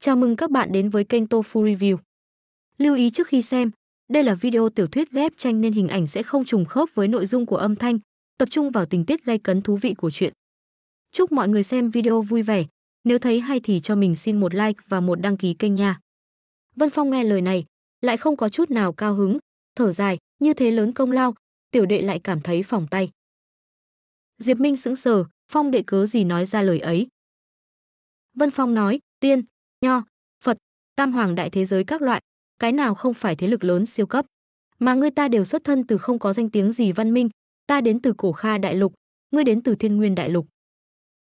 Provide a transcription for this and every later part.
Chào mừng các bạn đến với kênh Tofu Review. Lưu ý trước khi xem, đây là video tiểu thuyết ghép tranh nên hình ảnh sẽ không trùng khớp với nội dung của âm thanh, tập trung vào tình tiết gay cấn thú vị của chuyện. Chúc mọi người xem video vui vẻ, nếu thấy hay thì cho mình xin một like và một đăng ký kênh nha. Vân Phong nghe lời này, lại không có chút nào cao hứng, thở dài, như thế lớn công lao, tiểu đệ lại cảm thấy phòng tay. Diệp Minh sững sờ, Phong đệ cớ gì nói ra lời ấy. Vân Phong nói, tiên, nho, Phật, tam hoàng đại thế giới các loại, cái nào không phải thế lực lớn siêu cấp. Mà ngươi ta đều xuất thân từ không có danh tiếng gì văn minh, ta đến từ cổ Kha đại lục, ngươi đến từ Thiên Nguyên đại lục.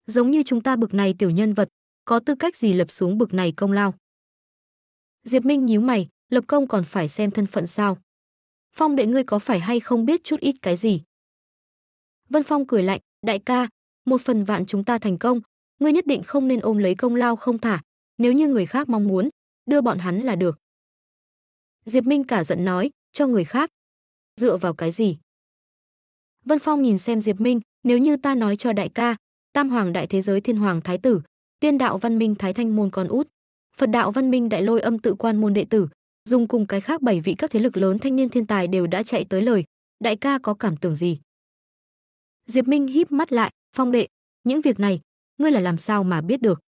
Giống như chúng ta bực này tiểu nhân vật, có tư cách gì lập xuống bực này công lao. Diệp Minh nhíu mày, lập công còn phải xem thân phận sao? Phong đệ ngươi có phải hay không biết chút ít cái gì? Vân Phong cười lạnh, đại ca, một phần vạn chúng ta thành công, ngươi nhất định không nên ôm lấy công lao không thả, nếu như người khác mong muốn, đưa bọn hắn là được. Diệp Minh cả giận nói, cho người khác. Dựa vào cái gì? Vân Phong nhìn xem Diệp Minh, nếu như ta nói cho đại ca, tam hoàng đại thế giới thiên hoàng thái tử, tiên đạo văn minh thái thanh môn con út, Phật đạo văn minh đại lôi âm tự quan môn đệ tử, dùng cùng cái khác bảy vị các thế lực lớn thanh niên thiên tài đều đã chạy tới lời, đại ca có cảm tưởng gì? Diệp Minh híp mắt lại, phong đệ, những việc này, ngươi là làm sao mà biết được?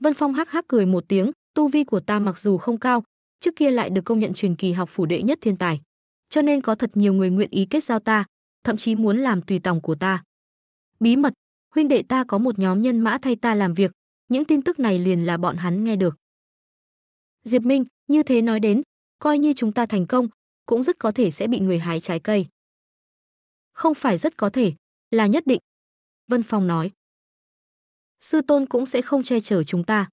Vân Phong hắc hắc cười một tiếng, tu vi của ta mặc dù không cao, trước kia lại được công nhận truyền kỳ học phủ đệ nhất thiên tài. Cho nên có thật nhiều người nguyện ý kết giao ta, thậm chí muốn làm tùy tòng của ta. Bí mật, huynh đệ ta có một nhóm nhân mã thay ta làm việc, những tin tức này liền là bọn hắn nghe được. Diệp Minh, như thế nói đến, coi như chúng ta thành công, cũng rất có thể sẽ bị người hái trái cây. Không phải rất có thể, là nhất định. Vân Phong nói sư tôn cũng sẽ không che chở chúng ta.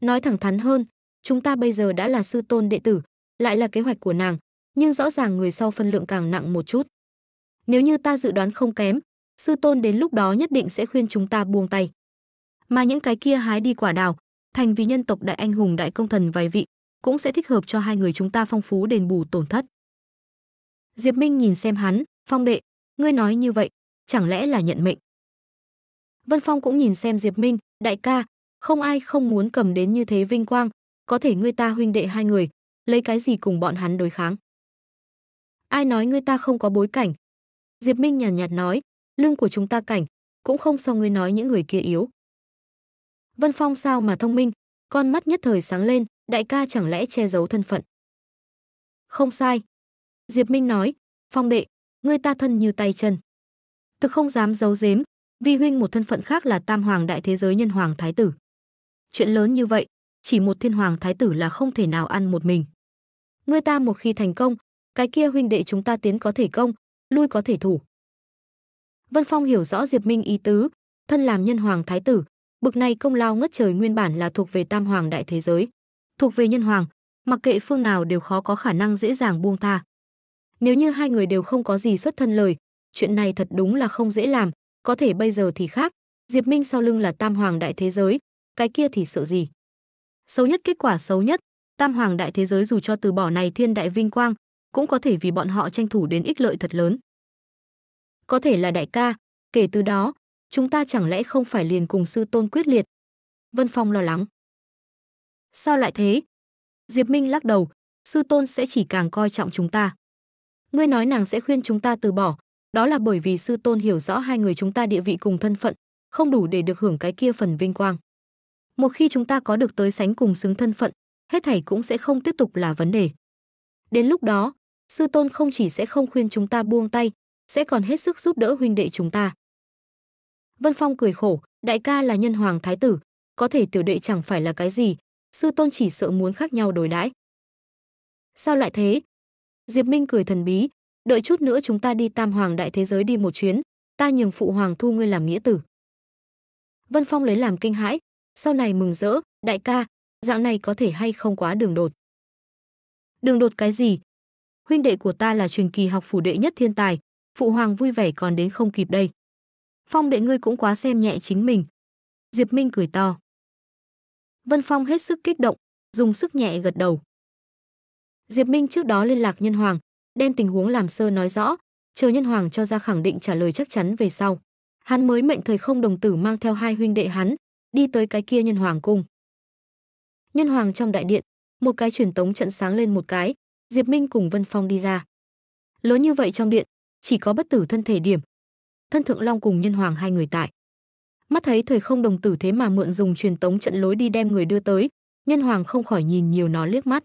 Nói thẳng thắn hơn, chúng ta bây giờ đã là sư tôn đệ tử, lại là kế hoạch của nàng, nhưng rõ ràng người sau phân lượng càng nặng một chút. Nếu như ta dự đoán không kém, sư tôn đến lúc đó nhất định sẽ khuyên chúng ta buông tay. Mà những cái kia hái đi quả đào, thành vì nhân tộc đại anh hùng đại công thần vài vị, cũng sẽ thích hợp cho hai người chúng ta phong phú đền bù tổn thất. Diệp Minh nhìn xem hắn, phong đệ, ngươi nói như vậy, chẳng lẽ là nhận mệnh? Vân Phong cũng nhìn xem Diệp Minh, đại ca, không ai không muốn cầm đến như thế vinh quang, có thể ngươi ta huynh đệ hai người, lấy cái gì cùng bọn hắn đối kháng. Ai nói ngươi ta không có bối cảnh? Diệp Minh nhàn nhạt, nhạt nói, lưng của chúng ta cảnh, cũng không so ngươi nói những người kia yếu. Vân Phong sao mà thông minh, con mắt nhất thời sáng lên, đại ca chẳng lẽ che giấu thân phận. Không sai. Diệp Minh nói, Phong đệ, ngươi ta thân như tay chân. Thực không dám giấu giếm, Vi huynh một thân phận khác là Tam hoàng đại thế giới nhân hoàng thái tử. Chuyện lớn như vậy, chỉ một thiên hoàng thái tử là không thể nào ăn một mình. Ngươi ta một khi thành công, cái kia huynh đệ chúng ta tiến có thể công, lui có thể thủ. Vân Phong hiểu rõ Diệp Minh ý tứ, thân làm nhân hoàng thái tử, bực này công lao ngất trời nguyên bản là thuộc về Tam hoàng đại thế giới, thuộc về nhân hoàng, mặc kệ phương nào đều khó có khả năng dễ dàng buông tha. Nếu như hai người đều không có gì xuất thân lời, chuyện này thật đúng là không dễ làm, có thể bây giờ thì khác, Diệp Minh sau lưng là tam hoàng đại thế giới, cái kia thì sợ gì. Xấu nhất kết quả xấu nhất, tam hoàng đại thế giới dù cho từ bỏ này thiên đại vinh quang, cũng có thể vì bọn họ tranh thủ đến ích lợi thật lớn. Có thể là đại ca, kể từ đó, chúng ta chẳng lẽ không phải liền cùng sư tôn quyết liệt. Vân Phong lo lắng. Sao lại thế? Diệp Minh lắc đầu, sư tôn sẽ chỉ càng coi trọng chúng ta. Ngươi nói nàng sẽ khuyên chúng ta từ bỏ, đó là bởi vì sư tôn hiểu rõ hai người chúng ta địa vị cùng thân phận, không đủ để được hưởng cái kia phần vinh quang. Một khi chúng ta có được tới sánh cùng xứng thân phận, hết thảy cũng sẽ không tiếp tục là vấn đề. Đến lúc đó, sư tôn không chỉ sẽ không khuyên chúng ta buông tay, sẽ còn hết sức giúp đỡ huynh đệ chúng ta. Vân Phong cười khổ, đại ca là nhân hoàng thái tử, có thể tiểu đệ chẳng phải là cái gì, sư tôn chỉ sợ muốn khác nhau đổi đãi. Sao lại thế? Diệp Minh cười thần bí, đợi chút nữa chúng ta đi tam hoàng đại thế giới đi một chuyến ta nhường phụ hoàng thu ngươi làm nghĩa tử vân phong lấy làm kinh hãi sau này mừng rỡ đại ca dạo này có thể hay không quá đường đột đường đột cái gì huynh đệ của ta là truyền kỳ học phủ đệ nhất thiên tài phụ hoàng vui vẻ còn đến không kịp đây phong đệ ngươi cũng quá xem nhẹ chính mình diệp minh cười to vân phong hết sức kích động dùng sức nhẹ gật đầu diệp minh trước đó liên lạc nhân hoàng đem tình huống làm sơ nói rõ, chờ nhân hoàng cho ra khẳng định trả lời chắc chắn về sau. Hắn mới mệnh thời không đồng tử mang theo hai huynh đệ hắn, đi tới cái kia nhân hoàng cung. Nhân hoàng trong đại điện, một cái truyền tống trận sáng lên một cái, Diệp Minh cùng Vân Phong đi ra. Lớn như vậy trong điện, chỉ có bất tử thân thể điểm. Thân thượng long cùng nhân hoàng hai người tại. Mắt thấy thời không đồng tử thế mà mượn dùng truyền tống trận lối đi đem người đưa tới, nhân hoàng không khỏi nhìn nhiều nó liếc mắt.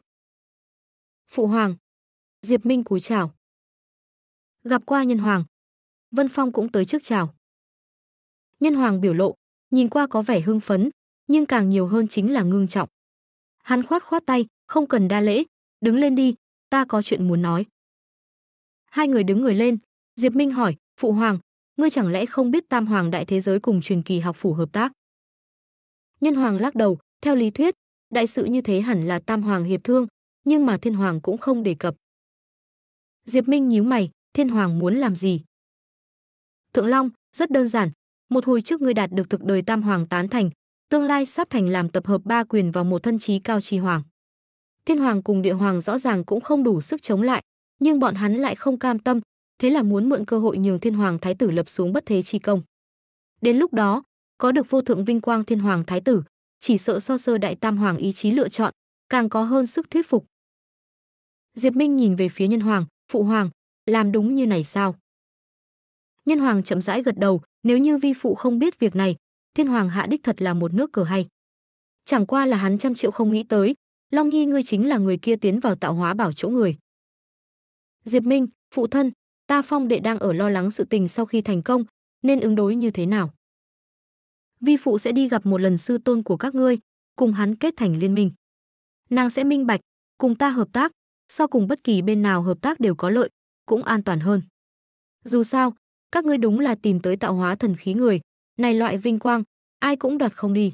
Phụ hoàng, Diệp Minh cúi chào. Gặp qua nhân hoàng. Vân Phong cũng tới trước chào. Nhân hoàng biểu lộ, nhìn qua có vẻ hưng phấn, nhưng càng nhiều hơn chính là ngương trọng. Hắn khoát khoát tay, không cần đa lễ, đứng lên đi, ta có chuyện muốn nói. Hai người đứng người lên, Diệp Minh hỏi, phụ hoàng, ngươi chẳng lẽ không biết tam hoàng đại thế giới cùng truyền kỳ học phủ hợp tác? Nhân hoàng lắc đầu, theo lý thuyết, đại sự như thế hẳn là tam hoàng hiệp thương, nhưng mà thiên hoàng cũng không đề cập. Diệp Minh nhíu mày, Thiên Hoàng muốn làm gì? Thượng Long, rất đơn giản, một hồi trước ngươi đạt được thực đời Tam Hoàng tán thành, tương lai sắp thành làm tập hợp ba quyền vào một thân chí cao trì hoàng. Thiên Hoàng cùng Địa Hoàng rõ ràng cũng không đủ sức chống lại, nhưng bọn hắn lại không cam tâm, thế là muốn mượn cơ hội nhường Thiên Hoàng Thái tử lập xuống bất thế chi công. Đến lúc đó, có được vô thượng vinh quang Thiên Hoàng Thái tử, chỉ sợ so sơ Đại Tam Hoàng ý chí lựa chọn, càng có hơn sức thuyết phục. Diệp Minh nhìn về phía Nhân Hoàng, Phụ hoàng, làm đúng như này sao? Nhân hoàng chậm rãi gật đầu, nếu như vi phụ không biết việc này, thiên hoàng hạ đích thật là một nước cờ hay. Chẳng qua là hắn trăm triệu không nghĩ tới, Long Nhi ngươi chính là người kia tiến vào tạo hóa bảo chỗ người. Diệp Minh, phụ thân, ta phong đệ đang ở lo lắng sự tình sau khi thành công, nên ứng đối như thế nào? Vi phụ sẽ đi gặp một lần sư tôn của các ngươi, cùng hắn kết thành liên minh. Nàng sẽ minh bạch, cùng ta hợp tác, sau cùng bất kỳ bên nào hợp tác đều có lợi, cũng an toàn hơn. Dù sao, các ngươi đúng là tìm tới tạo hóa thần khí người, này loại vinh quang, ai cũng đoạt không đi.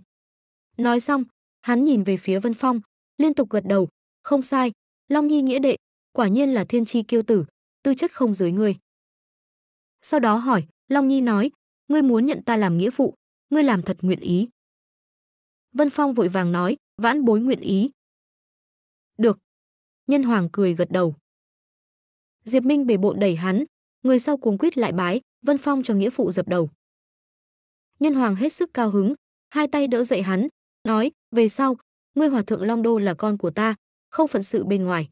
Nói xong, hắn nhìn về phía Vân Phong, liên tục gật đầu, không sai, Long Nhi nghĩa đệ, quả nhiên là thiên chi kiêu tử, tư chất không dưới ngươi. Sau đó hỏi, Long Nhi nói, ngươi muốn nhận ta làm nghĩa phụ, ngươi làm thật nguyện ý. Vân Phong vội vàng nói, vãn bối nguyện ý. Được, Nhân Hoàng cười gật đầu. Diệp Minh bề bộn đẩy hắn, người sau cuồng quýt lại bái, Vân Phong cho nghĩa phụ dập đầu. Nhân Hoàng hết sức cao hứng, hai tay đỡ dậy hắn, nói, về sau, ngươi hòa thượng Long Đô là con của ta, không phận sự bên ngoài.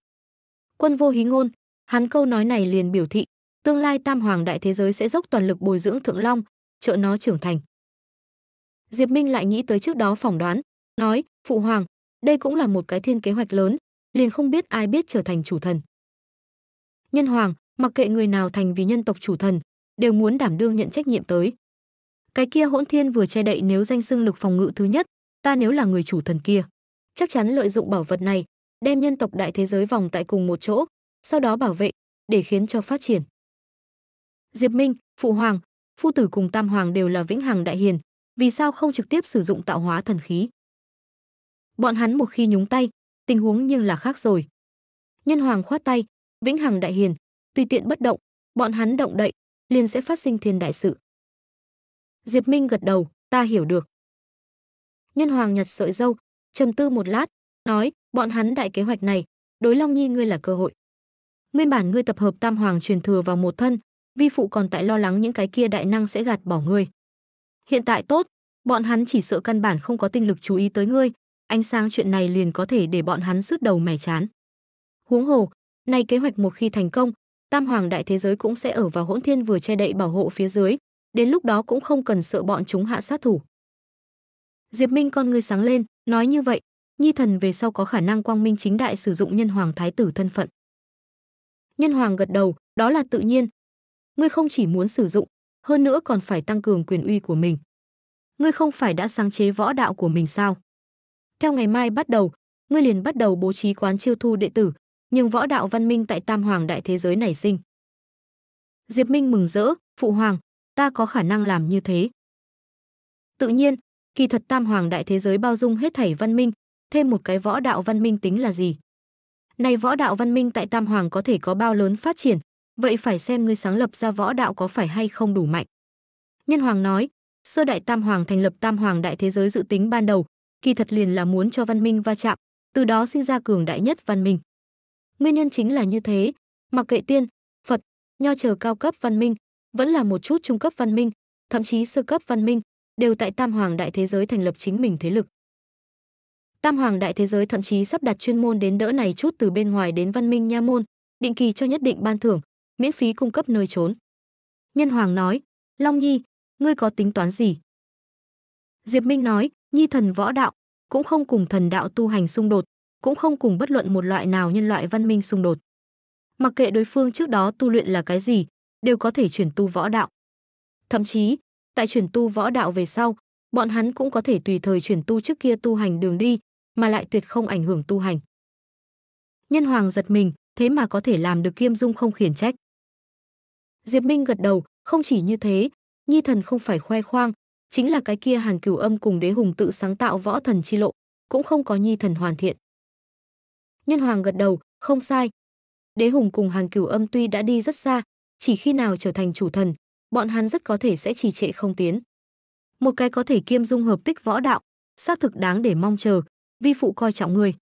Quân vô hí ngôn, hắn câu nói này liền biểu thị, tương lai tam hoàng đại thế giới sẽ dốc toàn lực bồi dưỡng thượng long, trợ nó trưởng thành. Diệp Minh lại nghĩ tới trước đó phỏng đoán, nói, phụ hoàng, đây cũng là một cái thiên kế hoạch lớn, liền không biết ai biết trở thành chủ thần. Nhân hoàng, mặc kệ người nào thành vì nhân tộc chủ thần, đều muốn đảm đương nhận trách nhiệm tới. Cái kia hỗn thiên vừa che đậy nếu danh xưng lực phòng ngự thứ nhất, ta nếu là người chủ thần kia, chắc chắn lợi dụng bảo vật này, đem nhân tộc đại thế giới vòng tại cùng một chỗ, sau đó bảo vệ, để khiến cho phát triển. Diệp Minh, Phụ Hoàng, Phu Tử cùng Tam Hoàng đều là vĩnh hằng đại hiền, vì sao không trực tiếp sử dụng tạo hóa thần khí? Bọn hắn một khi nhúng tay, tình huống nhưng là khác rồi. Nhân hoàng khoát tay, vĩnh hằng đại hiền, tùy tiện bất động, bọn hắn động đậy, liền sẽ phát sinh thiên đại sự. Diệp Minh gật đầu, ta hiểu được. Nhân hoàng nhặt sợi dâu, trầm tư một lát, nói, bọn hắn đại kế hoạch này, đối Long Nhi ngươi là cơ hội. Nguyên bản ngươi tập hợp tam hoàng truyền thừa vào một thân, vi phụ còn tại lo lắng những cái kia đại năng sẽ gạt bỏ ngươi. Hiện tại tốt, bọn hắn chỉ sợ căn bản không có tinh lực chú ý tới ngươi, ánh sáng chuyện này liền có thể để bọn hắn sứt đầu mẻ chán. Huống hồ, nay kế hoạch một khi thành công, Tam Hoàng Đại Thế Giới cũng sẽ ở vào hỗn thiên vừa che đậy bảo hộ phía dưới, đến lúc đó cũng không cần sợ bọn chúng hạ sát thủ. Diệp Minh con ngươi sáng lên, nói như vậy, Nhi thần về sau có khả năng quang minh chính đại sử dụng nhân hoàng thái tử thân phận. Nhân hoàng gật đầu, đó là tự nhiên. Ngươi không chỉ muốn sử dụng, hơn nữa còn phải tăng cường quyền uy của mình. Ngươi không phải đã sáng chế võ đạo của mình sao? Theo ngày mai bắt đầu, ngươi liền bắt đầu bố trí quán chiêu thu đệ tử, nhưng võ đạo văn minh tại Tam Hoàng đại thế giới nảy sinh. Diệp Minh mừng rỡ, phụ hoàng, ta có khả năng làm như thế. Tự nhiên, kỳ thật Tam Hoàng đại thế giới bao dung hết thảy văn minh, thêm một cái võ đạo văn minh tính là gì? Này võ đạo văn minh tại Tam Hoàng có thể có bao lớn phát triển, vậy phải xem ngươi sáng lập ra võ đạo có phải hay không đủ mạnh. Nhân Hoàng nói, sơ đại Tam Hoàng thành lập Tam Hoàng đại thế giới dự tính ban đầu, kỳ thật liền là muốn cho văn minh va chạm, từ đó sinh ra cường đại nhất văn minh. Nguyên nhân chính là như thế, mặc kệ tiên, Phật, nho chờ cao cấp văn minh, vẫn là một chút trung cấp văn minh, thậm chí sơ cấp văn minh, đều tại Tam Hoàng Đại Thế Giới thành lập chính mình thế lực. Tam Hoàng Đại Thế Giới thậm chí sắp đặt chuyên môn đến đỡ này chút từ bên ngoài đến văn minh nha môn, định kỳ cho nhất định ban thưởng, miễn phí cung cấp nơi trốn. Nhân Hoàng nói, Long Nhi, ngươi có tính toán gì? Diệp Minh nói, Nhi thần võ đạo cũng không cùng thần đạo tu hành xung đột, cũng không cùng bất luận một loại nào nhân loại văn minh xung đột. Mặc kệ đối phương trước đó tu luyện là cái gì, đều có thể chuyển tu võ đạo. Thậm chí, tại chuyển tu võ đạo về sau, bọn hắn cũng có thể tùy thời chuyển tu trước kia tu hành đường đi, mà lại tuyệt không ảnh hưởng tu hành. Nhân hoàng giật mình, thế mà có thể làm được kiêm dung không khiển trách. Diệp Minh gật đầu, không chỉ như thế, Nhi thần không phải khoe khoang, chính là cái kia Hàn Cửu Âm cùng Đế Hùng tự sáng tạo võ thần chi lộ, cũng không có nhi thần hoàn thiện. Nhân Hoàng gật đầu, không sai. Đế Hùng cùng Hàn Cửu Âm tuy đã đi rất xa, chỉ khi nào trở thành chủ thần, bọn hắn rất có thể sẽ trì trệ không tiến. Một cái có thể kiêm dung hợp tích võ đạo, xác thực đáng để mong chờ, vi phụ coi trọng người.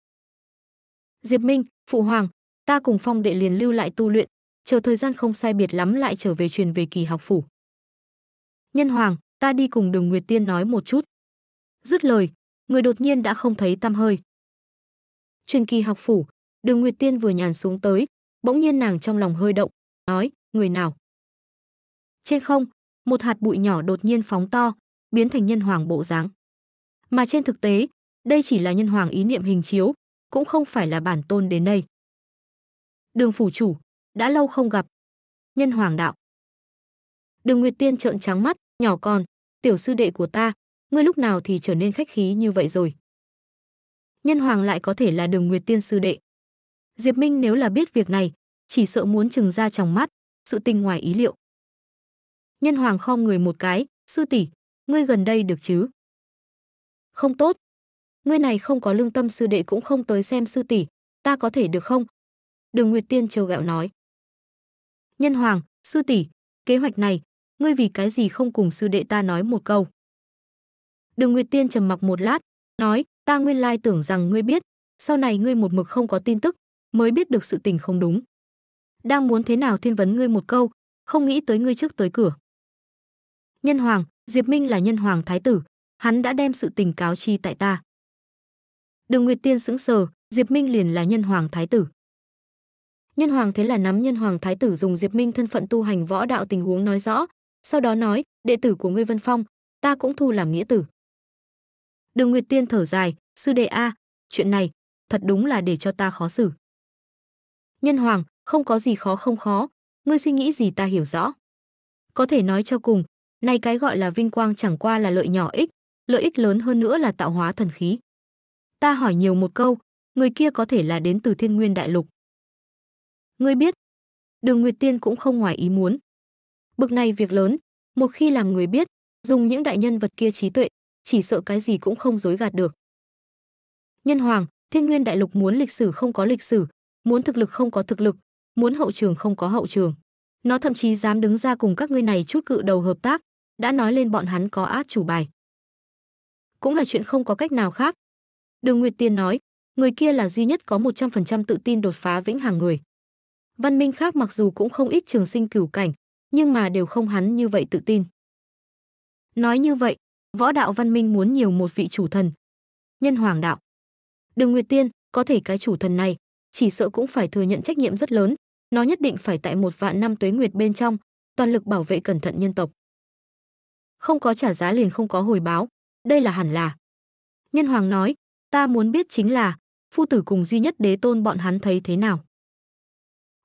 Diệp Minh, phụ hoàng, ta cùng Phong đệ liền lưu lại tu luyện, chờ thời gian không sai biệt lắm lại trở về truyền về kỳ học phủ. Nhân hoàng, ta đi cùng đường Nguyệt Tiên nói một chút. Dứt lời, người đột nhiên đã không thấy tăm hơi. Truyền kỳ học phủ, đường Nguyệt Tiên vừa nhàn xuống tới, bỗng nhiên nàng trong lòng hơi động, nói, người nào? Trên không, một hạt bụi nhỏ đột nhiên phóng to, biến thành nhân hoàng bộ dáng. Mà trên thực tế, đây chỉ là nhân hoàng ý niệm hình chiếu, cũng không phải là bản tôn đến đây. Đường phủ chủ, đã lâu không gặp. Nhân hoàng đạo. Đường Nguyệt Tiên trợn trắng mắt, nhỏ con, tiểu sư đệ của ta, ngươi lúc nào thì trở nên khách khí như vậy rồi. Nhân hoàng lại có thể là đường nguyệt tiên sư đệ. Diệp Minh nếu là biết việc này, chỉ sợ muốn trừng ra trong mắt, sự tình ngoài ý liệu. Nhân hoàng khom người một cái, sư tỷ, ngươi gần đây được chứ? Không tốt. Ngươi này không có lương tâm sư đệ cũng không tới xem sư tỷ, ta có thể được không? Đường Nguyệt Tiên trêu gẹo nói. Nhân hoàng, sư tỷ, kế hoạch này, ngươi vì cái gì không cùng sư đệ ta nói một câu. Đường Nguyệt Tiên trầm mặc một lát, nói, ta nguyên lai tưởng rằng ngươi biết, sau này ngươi một mực không có tin tức, mới biết được sự tình không đúng. Đang muốn thế nào thiên vấn ngươi một câu, không nghĩ tới ngươi trước tới cửa. Nhân Hoàng, Diệp Minh là nhân hoàng thái tử, hắn đã đem sự tình cáo chi tại ta. Đường Nguyệt Tiên sững sờ, Diệp Minh liền là nhân hoàng thái tử. Nhân hoàng thế là nắm nhân hoàng thái tử dùng Diệp Minh thân phận tu hành võ đạo tình huống nói rõ, sau đó nói, đệ tử của ngươi Vân Phong, ta cũng thu làm nghĩa tử. Đường Nguyệt Tiên thở dài, sư đệ a, chuyện này thật đúng là để cho ta khó xử. Nhân Hoàng, không có gì khó không khó, ngươi suy nghĩ gì ta hiểu rõ. Có thể nói cho cùng, nay cái gọi là vinh quang chẳng qua là lợi nhỏ ích, lợi ích lớn hơn nữa là tạo hóa thần khí. Ta hỏi nhiều một câu, người kia có thể là đến từ Thiên Nguyên Đại Lục. Ngươi biết, Đường Nguyệt Tiên cũng không ngoài ý muốn. Bực này việc lớn, một khi làm người biết, dùng những đại nhân vật kia trí tuệ, chỉ sợ cái gì cũng không dối gạt được. Nhân hoàng, thiên nguyên đại lục muốn lịch sử không có lịch sử, muốn thực lực không có thực lực, muốn hậu trường không có hậu trường. Nó thậm chí dám đứng ra cùng các ngươi này chút cự đầu hợp tác, đã nói lên bọn hắn có át chủ bài. Cũng là chuyện không có cách nào khác. Đường Nguyệt Tiên nói, người kia là duy nhất có 100% tự tin đột phá vĩnh hằng người. Văn minh khác mặc dù cũng không ít trường sinh cửu cảnh, nhưng mà đều không hắn như vậy tự tin. Nói như vậy, võ đạo văn minh muốn nhiều một vị chủ thần. Nhân hoàng đạo. Đường Nguyệt Tiên, có thể cái chủ thần này, chỉ sợ cũng phải thừa nhận trách nhiệm rất lớn, nó nhất định phải tại một vạn năm tuế nguyệt bên trong, toàn lực bảo vệ cẩn thận nhân tộc. Không có trả giá liền không có hồi báo, đây là hẳn là. Nhân hoàng nói, ta muốn biết chính là, phu tử cùng duy nhất đế tôn bọn hắn thấy thế nào.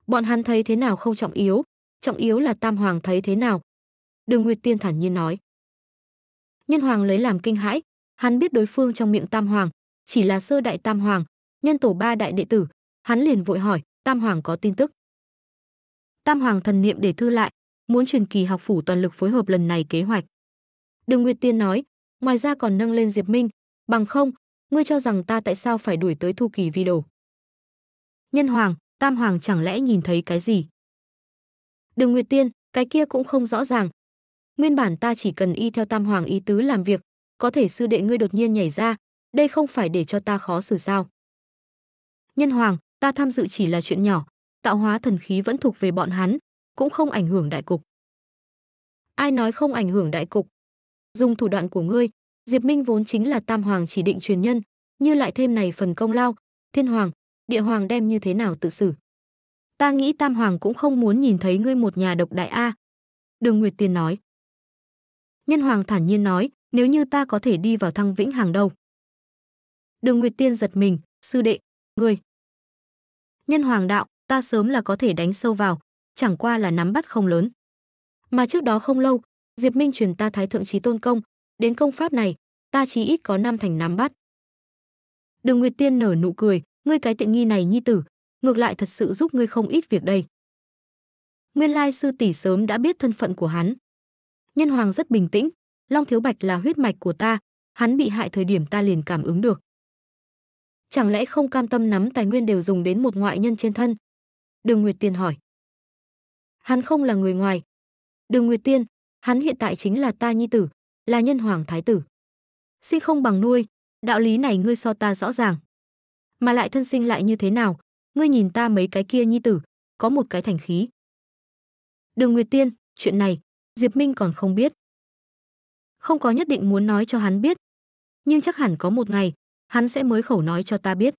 Bọn hắn thấy thế nào không trọng yếu, trọng yếu là Tam Hoàng thấy thế nào. Đường Nguyệt Tiên thản nhiên nói. Nhân Hoàng lấy làm kinh hãi, hắn biết đối phương trong miệng Tam Hoàng, chỉ là sơ đại Tam Hoàng, nhân tổ ba đại đệ tử, hắn liền vội hỏi, Tam Hoàng có tin tức. Tam Hoàng thần niệm để thư lại, muốn truyền kỳ học phủ toàn lực phối hợp lần này kế hoạch. Đường Nguyệt Tiên nói, ngoài ra còn nâng lên Diệp Minh, bằng không, ngươi cho rằng ta tại sao phải đuổi tới Thu Kỳ Vi Đồ. Nhân Hoàng, Tam Hoàng chẳng lẽ nhìn thấy cái gì? Đường Nguyệt Tiên, cái kia cũng không rõ ràng. Nguyên bản ta chỉ cần y theo Tam Hoàng ý tứ làm việc, có thể sư đệ ngươi đột nhiên nhảy ra, đây không phải để cho ta khó xử sao? Nhân Hoàng, ta tham dự chỉ là chuyện nhỏ, tạo hóa thần khí vẫn thuộc về bọn hắn, cũng không ảnh hưởng đại cục. Ai nói không ảnh hưởng đại cục? Dùng thủ đoạn của ngươi, Diệp Minh vốn chính là Tam Hoàng chỉ định truyền nhân, như lại thêm này phần công lao, Thiên Hoàng, Địa Hoàng đem như thế nào tự xử? ta nghĩ Tam Hoàng cũng không muốn nhìn thấy ngươi một nhà độc đại A. Đường Nguyệt Tiên nói. Nhân Hoàng thản nhiên nói, nếu như ta có thể đi vào thăng vĩnh hàng đầu. Đường Nguyệt Tiên giật mình, sư đệ, ngươi. Nhân Hoàng đạo, ta sớm là có thể đánh sâu vào, chẳng qua là nắm bắt không lớn. Mà trước đó không lâu, Diệp Minh truyền ta thái thượng trí tôn công, đến công pháp này, ta chí ít có năm thành nắm bắt. Đường Nguyệt Tiên nở nụ cười, ngươi cái tiện nghi này nhi tử, ngược lại thật sự giúp ngươi không ít việc đây. Nguyên lai sư tỷ sớm đã biết thân phận của hắn. Nhân hoàng rất bình tĩnh, Long Thiếu Bạch là huyết mạch của ta, hắn bị hại thời điểm ta liền cảm ứng được. Chẳng lẽ không cam tâm nắm tài nguyên đều dùng đến một ngoại nhân trên thân? Đường Nguyệt Tiên hỏi. Hắn không là người ngoài. Đường Nguyệt Tiên, hắn hiện tại chính là ta nhi tử, là nhân hoàng thái tử. Sinh không bằng nuôi, đạo lý này ngươi so ta rõ ràng. Mà lại thân sinh lại như thế nào, ngươi nhìn ta mấy cái kia nhi tử, có một cái thành khí. Đường Nguyệt Tiên, chuyện này, Diệp Minh còn không biết. Không có nhất định muốn nói cho hắn biết, nhưng chắc hẳn có một ngày, hắn sẽ mới khẩu nói cho ta biết.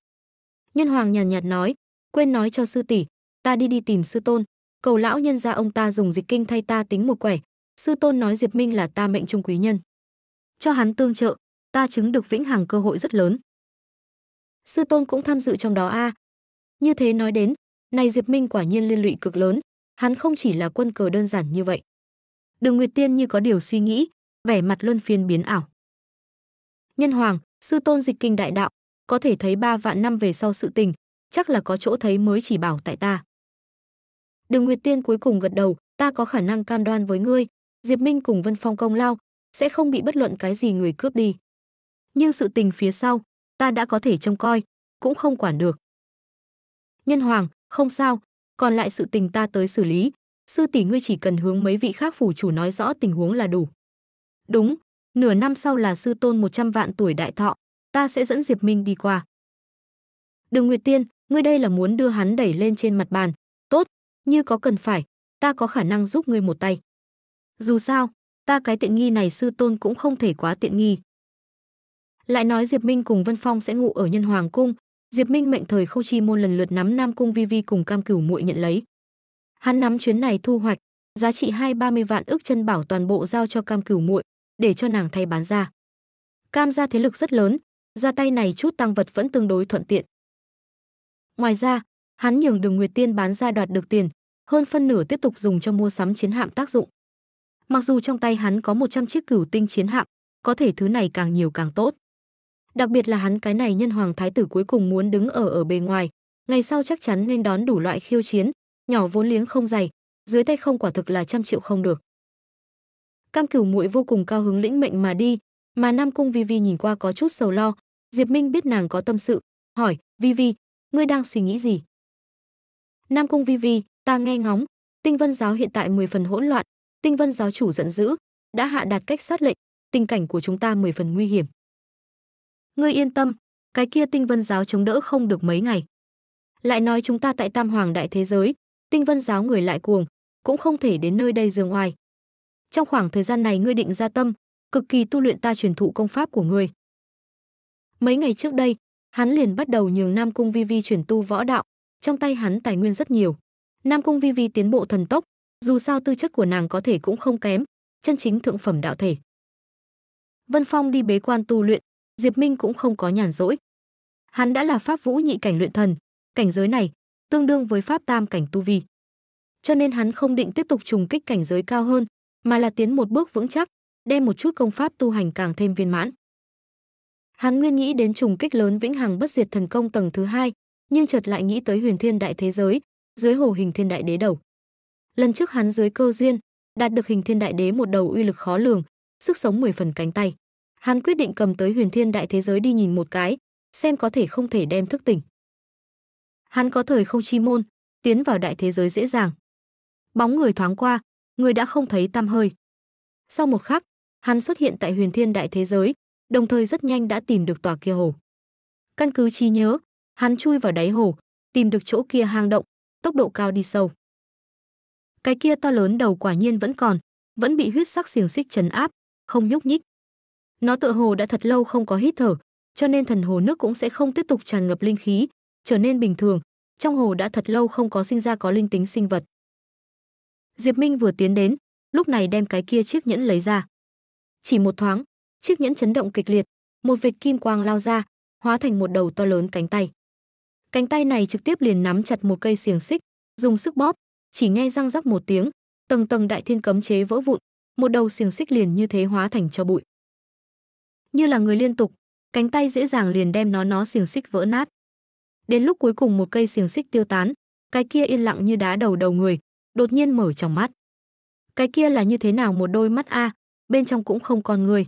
Nhân Hoàng nhàn nhạt, nói, quên nói cho sư tỷ, ta đi đi tìm sư tôn, cầu lão nhân gia ông ta dùng dịch kinh thay ta tính một quẻ, sư tôn nói Diệp Minh là ta mệnh trung quý nhân. Cho hắn tương trợ, ta chứng được vĩnh hằng cơ hội rất lớn. Sư tôn cũng tham dự trong đó a, à, như thế nói đến, này Diệp Minh quả nhiên liên lụy cực lớn, hắn không chỉ là quân cờ đơn giản như vậy. Đường Nguyệt Tiên như có điều suy nghĩ, vẻ mặt luân phiên biến ảo. Nhân Hoàng, sư tôn dịch kinh đại đạo, có thể thấy ba vạn năm về sau sự tình, chắc là có chỗ thấy mới chỉ bảo tại ta. Đường Nguyệt Tiên cuối cùng gật đầu, ta có khả năng cam đoan với ngươi, Diệp Minh cùng Vân Phong công lao, sẽ không bị bất luận cái gì người cướp đi. Nhưng sự tình phía sau, ta đã có thể trông coi, cũng không quản được nhân hoàng không sao còn lại sự tình ta tới xử lý sư tỷ ngươi chỉ cần hướng mấy vị khác phủ chủ nói rõ tình huống là đủ đúng nửa năm sau là sư tôn 100 vạn tuổi đại thọ ta sẽ dẫn diệp minh đi qua đường nguyệt tiên ngươi đây là muốn đưa hắn đẩy lên trên mặt bàn tốt như có cần phải ta có khả năng giúp ngươi một tay dù sao ta cái tiện nghi này sư tôn cũng không thể quá tiện nghi lại nói diệp minh cùng vân phong sẽ ngủ ở nhân hoàng cung Diệp Minh mệnh thời Khâu Chi Môn lần lượt nắm Nam Cung Vi Vi cùng Cam Cửu Muội nhận lấy. Hắn nắm chuyến này thu hoạch, giá trị hai ba mươi vạn ước chân bảo toàn bộ giao cho Cam Cửu Muội để cho nàng thay bán ra. Cam gia thế lực rất lớn, ra tay này chút tăng vật vẫn tương đối thuận tiện. Ngoài ra, hắn nhường Đường Nguyệt Tiên bán ra đoạt được tiền, hơn phân nửa tiếp tục dùng cho mua sắm chiến hạm tác dụng. Mặc dù trong tay hắn có 100 chiếc cửu tinh chiến hạm, có thể thứ này càng nhiều càng tốt đặc biệt là hắn cái này nhân hoàng thái tử cuối cùng muốn đứng ở ở bề ngoài, ngày sau chắc chắn nên đón đủ loại khiêu chiến, nhỏ vốn liếng không dày, dưới tay không quả thực là trăm triệu không được. Cam Cửu muội vô cùng cao hứng lĩnh mệnh mà đi, mà Nam Cung Vi Vi nhìn qua có chút sầu lo, Diệp Minh biết nàng có tâm sự, hỏi: "Vi Vi, ngươi đang suy nghĩ gì?" Nam Cung Vi Vi, ta nghe ngóng, Tinh Vân giáo hiện tại 10 phần hỗn loạn, Tinh Vân giáo chủ giận dữ, đã hạ đạt cách sát lệnh, tình cảnh của chúng ta 10 phần nguy hiểm. Ngươi yên tâm, cái kia tinh vân giáo chống đỡ không được mấy ngày. Lại nói chúng ta tại tam hoàng đại thế giới, tinh vân giáo người lại cuồng, cũng không thể đến nơi đây dường ngoài. Trong khoảng thời gian này ngươi định ra tâm, cực kỳ tu luyện ta truyền thụ công pháp của ngươi. Mấy ngày trước đây, hắn liền bắt đầu nhường Nam Cung Vi Vi truyền tu võ đạo, trong tay hắn tài nguyên rất nhiều. Nam Cung Vi Vi tiến bộ thần tốc, dù sao tư chất của nàng có thể cũng không kém, chân chính thượng phẩm đạo thể. Vân Phong đi bế quan tu luyện, Diệp Minh cũng không có nhàn rỗi. Hắn đã là pháp vũ nhị cảnh luyện thần, cảnh giới này tương đương với pháp tam cảnh tu vi. Cho nên hắn không định tiếp tục trùng kích cảnh giới cao hơn, mà là tiến một bước vững chắc, đem một chút công pháp tu hành càng thêm viên mãn. Hắn nguyên nghĩ đến trùng kích lớn vĩnh hằng bất diệt thần công tầng thứ hai, nhưng chợt lại nghĩ tới huyền thiên đại thế giới, dưới hồ hình thiên đại đế đầu. Lần trước hắn dưới cơ duyên, đạt được hình thiên đại đế một đầu uy lực khó lường, sức sống mười phần cánh tay hắn quyết định cầm tới huyền thiên đại thế giới đi nhìn một cái, xem có thể không thể đem thức tỉnh. Hắn có thời không chi môn, tiến vào đại thế giới dễ dàng. Bóng người thoáng qua, người đã không thấy tăm hơi. Sau một khắc, hắn xuất hiện tại huyền thiên đại thế giới, đồng thời rất nhanh đã tìm được tòa kia hồ. Căn cứ trí nhớ, hắn chui vào đáy hồ, tìm được chỗ kia hang động, tốc độ cao đi sâu. Cái kia to lớn đầu quả nhiên vẫn còn, vẫn bị huyết sắc xiềng xích chấn áp, không nhúc nhích. Nó tựa hồ đã thật lâu không có hít thở, cho nên thần hồ nước cũng sẽ không tiếp tục tràn ngập linh khí, trở nên bình thường, trong hồ đã thật lâu không có sinh ra có linh tính sinh vật. Diệp Minh vừa tiến đến, lúc này đem cái kia chiếc nhẫn lấy ra. Chỉ một thoáng, chiếc nhẫn chấn động kịch liệt, một vệt kim quang lao ra, hóa thành một đầu to lớn cánh tay. Cánh tay này trực tiếp liền nắm chặt một cây xiềng xích, dùng sức bóp, chỉ nghe răng rắc một tiếng, tầng tầng đại thiên cấm chế vỡ vụn, một đầu xiềng xích liền như thế hóa thành cho bụi như là người liên tục, cánh tay dễ dàng liền đem nó nó xiềng xích vỡ nát. Đến lúc cuối cùng một cây xiềng xích tiêu tán, cái kia yên lặng như đá đầu đầu người, đột nhiên mở trong mắt. Cái kia là như thế nào một đôi mắt a, bên trong cũng không còn người,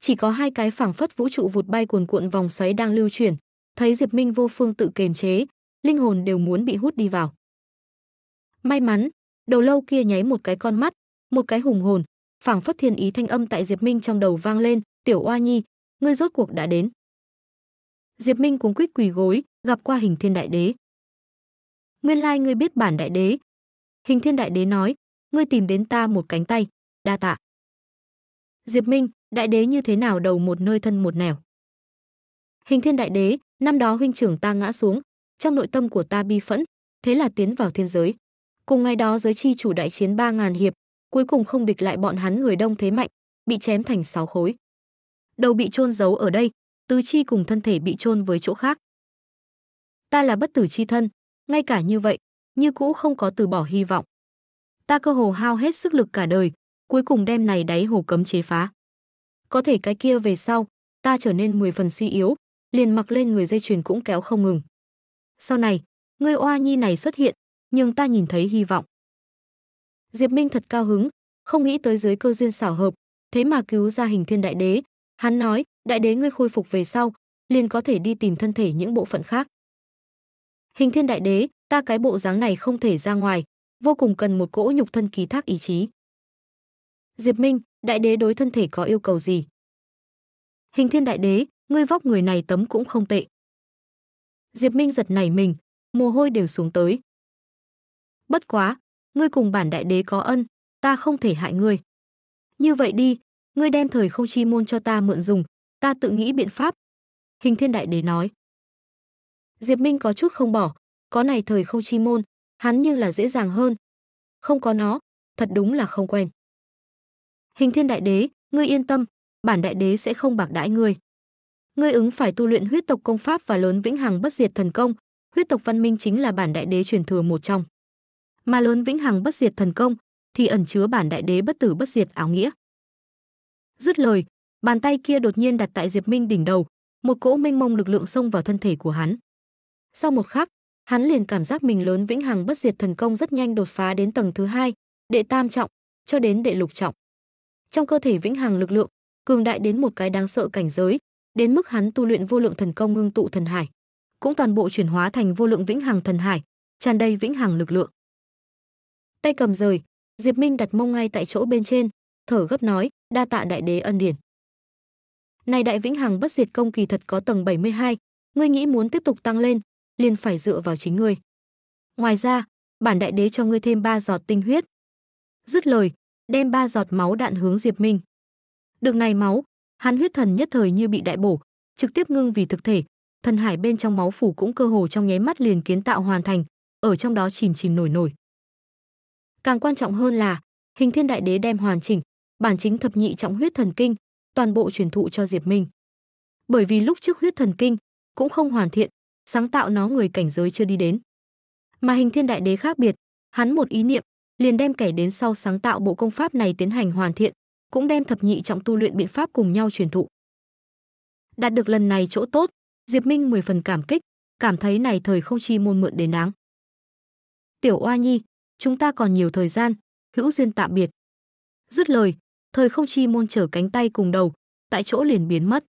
chỉ có hai cái phảng phất vũ trụ vụt bay cuồn cuộn vòng xoáy đang lưu chuyển, thấy Diệp Minh vô phương tự kềm chế, linh hồn đều muốn bị hút đi vào. May mắn, đầu lâu kia nháy một cái con mắt, một cái hùng hồn, phảng phất thiên ý thanh âm tại Diệp Minh trong đầu vang lên, Tiểu Oa Nhi, ngươi rốt cuộc đã đến. Diệp Minh cuống quýt quỳ gối, gặp qua Hình Thiên Đại Đế. Nguyên lai like ngươi biết bản đại đế. Hình Thiên Đại Đế nói, ngươi tìm đến ta một cánh tay, đa tạ. Diệp Minh, đại đế như thế nào đầu một nơi thân một nẻo. Hình Thiên Đại Đế, năm đó huynh trưởng ta ngã xuống, trong nội tâm của ta bi phẫn, thế là tiến vào thiên giới. Cùng ngày đó giới chi chủ đại chiến ba ngàn hiệp, cuối cùng không địch lại bọn hắn người đông thế mạnh, bị chém thành sáu khối đầu bị chôn giấu ở đây, tứ chi cùng thân thể bị chôn với chỗ khác. Ta là bất tử chi thân, ngay cả như vậy, như cũ không có từ bỏ hy vọng. Ta cơ hồ hao hết sức lực cả đời, cuối cùng đem này đáy hồ cấm chế phá. Có thể cái kia về sau, ta trở nên 10 phần suy yếu, liền mặc lên người dây chuyền cũng kéo không ngừng. Sau này, người oa nhi này xuất hiện, nhưng ta nhìn thấy hy vọng. Diệp Minh thật cao hứng, không nghĩ tới dưới cơ duyên xảo hợp, thế mà cứu ra hình thiên đại đế, Hắn nói, đại đế ngươi khôi phục về sau, liền có thể đi tìm thân thể những bộ phận khác. Hình thiên đại đế, ta cái bộ dáng này không thể ra ngoài, vô cùng cần một cỗ nhục thân kỳ thác ý chí. Diệp Minh, đại đế đối thân thể có yêu cầu gì? Hình thiên đại đế, ngươi vóc người này tấm cũng không tệ. Diệp Minh giật nảy mình, mồ hôi đều xuống tới. Bất quá, ngươi cùng bản đại đế có ân, ta không thể hại ngươi. Như vậy đi, ngươi đem thời không chi môn cho ta mượn dùng, ta tự nghĩ biện pháp. Hình thiên đại đế nói. Diệp Minh có chút không bỏ, có này thời không chi môn, hắn như là dễ dàng hơn. Không có nó, thật đúng là không quen. Hình thiên đại đế, ngươi yên tâm, bản đại đế sẽ không bạc đãi ngươi. Ngươi ứng phải tu luyện huyết tộc công pháp và lớn vĩnh hằng bất diệt thần công, huyết tộc văn minh chính là bản đại đế truyền thừa một trong. Mà lớn vĩnh hằng bất diệt thần công thì ẩn chứa bản đại đế bất tử bất diệt áo nghĩa. Dứt lời, bàn tay kia đột nhiên đặt tại Diệp Minh đỉnh đầu, một cỗ mênh mông lực lượng xông vào thân thể của hắn. Sau một khắc, hắn liền cảm giác mình lớn vĩnh hằng bất diệt thần công rất nhanh đột phá đến tầng thứ hai, đệ tam trọng, cho đến đệ lục trọng. Trong cơ thể vĩnh hằng lực lượng, cường đại đến một cái đáng sợ cảnh giới, đến mức hắn tu luyện vô lượng thần công ngưng tụ thần hải, cũng toàn bộ chuyển hóa thành vô lượng vĩnh hằng thần hải, tràn đầy vĩnh hằng lực lượng. Tay cầm rời, Diệp Minh đặt mông ngay tại chỗ bên trên, thở gấp nói, đa tạ đại đế ân điển. Này đại vĩnh hằng bất diệt công kỳ thật có tầng 72, ngươi nghĩ muốn tiếp tục tăng lên, liền phải dựa vào chính ngươi. Ngoài ra, bản đại đế cho ngươi thêm ba giọt tinh huyết. Dứt lời, đem ba giọt máu đạn hướng Diệp Minh. Được này máu, hắn huyết thần nhất thời như bị đại bổ, trực tiếp ngưng vì thực thể, thần hải bên trong máu phủ cũng cơ hồ trong nháy mắt liền kiến tạo hoàn thành, ở trong đó chìm chìm nổi nổi. Càng quan trọng hơn là, Hình Thiên Đại Đế đem hoàn chỉnh, bản chính thập nhị trọng huyết thần kinh, toàn bộ truyền thụ cho Diệp Minh. Bởi vì lúc trước huyết thần kinh cũng không hoàn thiện, sáng tạo nó người cảnh giới chưa đi đến. Mà hình thiên đại đế khác biệt, hắn một ý niệm, liền đem kẻ đến sau sáng tạo bộ công pháp này tiến hành hoàn thiện, cũng đem thập nhị trọng tu luyện biện pháp cùng nhau truyền thụ. Đạt được lần này chỗ tốt, Diệp Minh mười phần cảm kích, cảm thấy này thời không chi môn mượn đến đáng. Tiểu Oa Nhi, chúng ta còn nhiều thời gian, hữu duyên tạm biệt. Dứt lời, thời không chi môn trở cánh tay cùng đầu tại chỗ liền biến mất